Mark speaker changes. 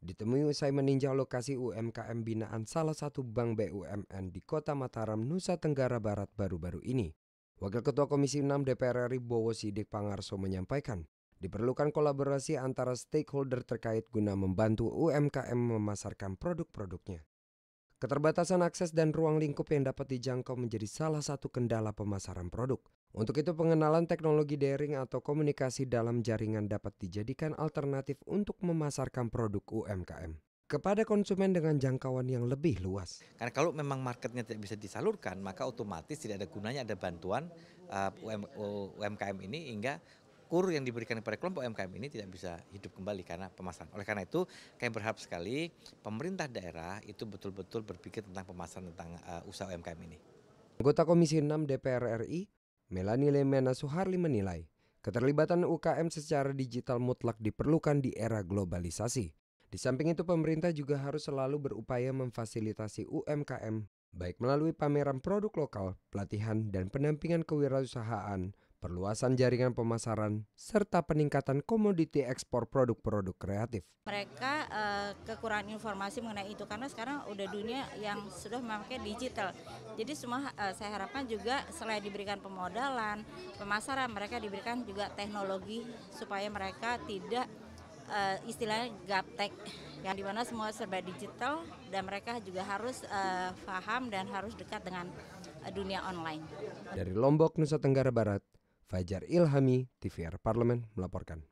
Speaker 1: Ditemui usai meninjau lokasi UMKM binaan salah satu bank BUMN di Kota Mataram, Nusa Tenggara Barat baru-baru ini. Wakil Ketua Komisi 6 DPR RI Bowo Sidik Pangarso menyampaikan, diperlukan kolaborasi antara stakeholder terkait guna membantu UMKM memasarkan produk-produknya. Keterbatasan akses dan ruang lingkup yang dapat dijangkau menjadi salah satu kendala pemasaran produk. Untuk itu, pengenalan teknologi daring atau komunikasi dalam jaringan dapat dijadikan alternatif untuk memasarkan produk UMKM kepada konsumen dengan jangkauan yang lebih luas.
Speaker 2: Karena kalau memang marketnya tidak bisa disalurkan, maka otomatis tidak ada gunanya ada bantuan uh, UM, UMKM ini hingga kur yang diberikan kepada kelompok UMKM ini tidak bisa hidup kembali karena pemasaran. Oleh karena itu, kami berharap sekali pemerintah daerah itu betul-betul berpikir tentang pemasaran tentang uh, usaha UMKM ini.
Speaker 1: Anggota Komisi 6 DPR RI, Melani Lemena Suharli menilai, keterlibatan UKM secara digital mutlak diperlukan di era globalisasi. Di samping itu, pemerintah juga harus selalu berupaya memfasilitasi UMKM baik melalui pameran produk lokal, pelatihan, dan pendampingan kewirausahaan perluasan jaringan pemasaran, serta peningkatan komoditi ekspor produk-produk kreatif.
Speaker 3: Mereka uh, kekurangan informasi mengenai itu karena sekarang udah dunia yang sudah memakai digital. Jadi semua uh, saya harapkan juga selain diberikan pemodalan, pemasaran, mereka diberikan juga teknologi supaya mereka tidak uh, istilahnya gaptek yang dimana semua serba digital dan mereka juga harus uh, paham dan harus dekat dengan dunia online.
Speaker 1: Dari Lombok, Nusa Tenggara Barat, Fajar Ilhami, TVR Parlemen melaporkan.